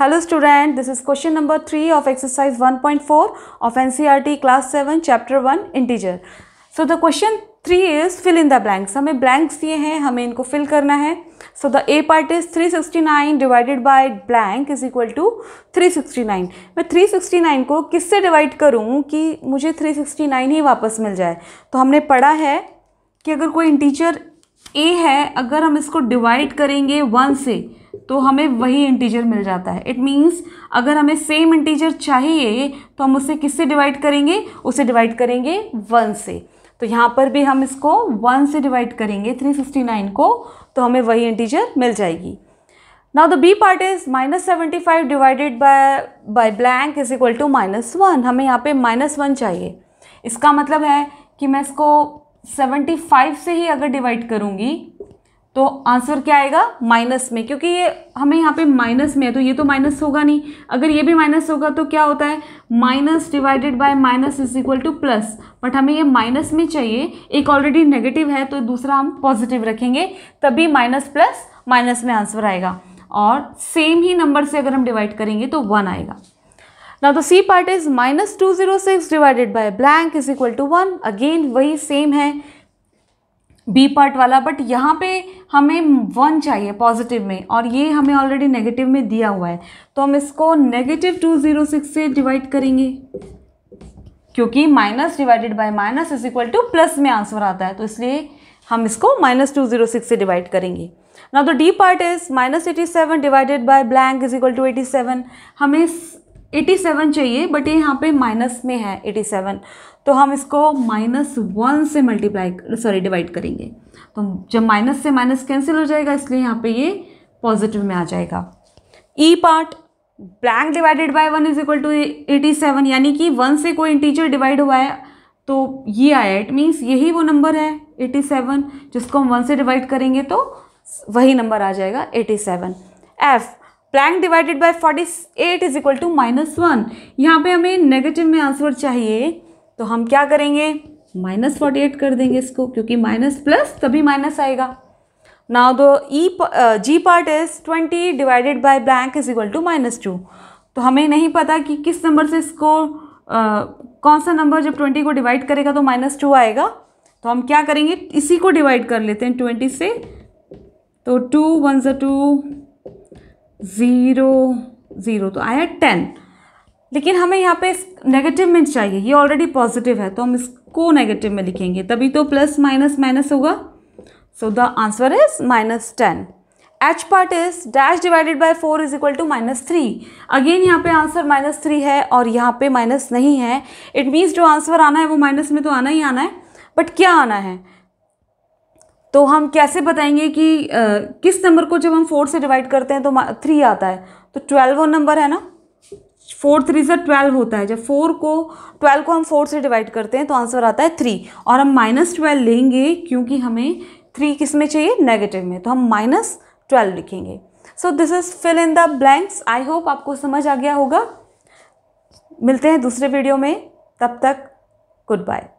hello student this is question number three of exercise 1.4 of NCERT class seven chapter one integer so the question three is fill in the blanks हमें blanks दिए हैं हमें इनको fill करना है so the A part is 369 divided by blank is equal to 369 मैं 369 को किससे डिवाइड करूँ कि मुझे 369 ही वापस मिल जाए तो हमने पढ़ा है कि अगर कोई इंटीजर ए है अगर हम इसको डिवाइड करेंगे वन से तो हमें वही इंटीजर मिल जाता है इट मीन्स अगर हमें सेम इंटीजर चाहिए तो हम उसे किससे डिवाइड करेंगे उसे डिवाइड करेंगे वन से तो यहाँ पर भी हम इसको वन से डिवाइड करेंगे 369 को तो हमें वही इंटीजर मिल जाएगी now the B part is minus seventy five divided by by blank is equal to minus one हमें यहाँ पे माइनस वन चाहिए इसका मतलब है कि मैं इसको सेवेंटी फाइव से ही अगर डिवाइड करूँगी तो आंसर क्या आएगा माइनस में क्योंकि ये हमें यहाँ पे माइनस में है तो ये तो माइनस होगा नहीं अगर ये भी माइनस होगा तो क्या होता है minus divided by minus is equal to plus but हमें ये माइनस में चाहिए एक ऑलरेडी नेगेटिव है तो दूसरा हम पॉजिटिव रखेंगे तभी माइनस प्लस माइनस में आंसर आएगा और सेम ही नंबर से अगर हम डिवाइड करेंगे तो वन आएगा ना तो C part is minus two zero six divided by blank is equal to one again वही सेम है बी पार्ट वाला बट यहाँ पे हमें वन चाहिए पॉजिटिव में और ये हमें ऑलरेडी नेगेटिव में दिया हुआ है तो हम इसको नेगेटिव टू ज़ीरो सिक्स से डिवाइड करेंगे क्योंकि minus divided by minus is equal to plus में आंसर आता है तो इसलिए हम इसको माइनस टू जीरो सिक्स से डिवाइड करेंगे ना तो D part is minus eighty seven divided by blank is equal to eighty seven हमें 87 चाहिए बट ये यहाँ पे माइनस में है 87 तो हम इसको माइनस वन से मल्टीप्लाई सॉरी डिवाइड करेंगे तो जब माइनस से माइनस कैंसिल हो जाएगा इसलिए यहाँ पे ये पॉजिटिव में आ जाएगा E part blank divided by one is equal to eighty seven यानी कि वन से कोई इंटीजर डिवाइड हुआ है तो ये आया इट मीन्स यही वो नंबर है एटी सेवन जिसको हम वन से डिवाइड करेंगे तो वही नंबर आ जाएगा eighty seven F blank divided by forty eight is equal to minus one यहाँ पे हमें नेगेटिव में आंसर चाहिए तो हम क्या करेंगे माइनस फोर्टी एट कर देंगे इसको क्योंकि माइनस प्लस तभी माइनस आएगा नाउ दो ई G part is twenty divided by blank is equal to minus two तो हमें नहीं पता कि किस नंबर से इसको uh, कौन सा नंबर जब ट्वेंटी को डिवाइड करेगा तो माइनस टू आएगा तो हम क्या करेंगे इसी को डिवाइड कर लेते हैं ट्वेंटी से तो टू वन जो टू ज़ीरो ज़ीरो तो आया टेन लेकिन हमें यहाँ पे नेगेटिव में चाहिए ये ऑलरेडी पॉजिटिव है तो हम इसको नेगेटिव में लिखेंगे तभी तो प्लस माइनस माइनस होगा so the answer is minus ten H part is dash divided by four is equal to minus three again यहाँ पे आंसर माइनस थ्री है और यहाँ पे माइनस नहीं है इट मीन्स जो आंसर आना है वो माइनस में तो आना ही आना है बट क्या आना है तो हम कैसे बताएंगे कि आ, किस नंबर को जब हम फोर से डिवाइड करते हैं तो थ्री आता है तो ट्वेल्व वो नंबर है ना फोर थ्री से ट्वेल्व होता है जब फोर को ट्वेल्व को हम फोर से डिवाइड करते हैं तो आंसर आता है थ्री और हम माइनस ट्वेल्व लेंगे क्योंकि हमें थ्री किस में चाहिए नेगेटिव में तो हम माइनस ट्वेल्व लिखेंगे so this is fill in the blanks I hope आपको समझ आ गया होगा मिलते हैं दूसरे वीडियो में तब तक गुड बाय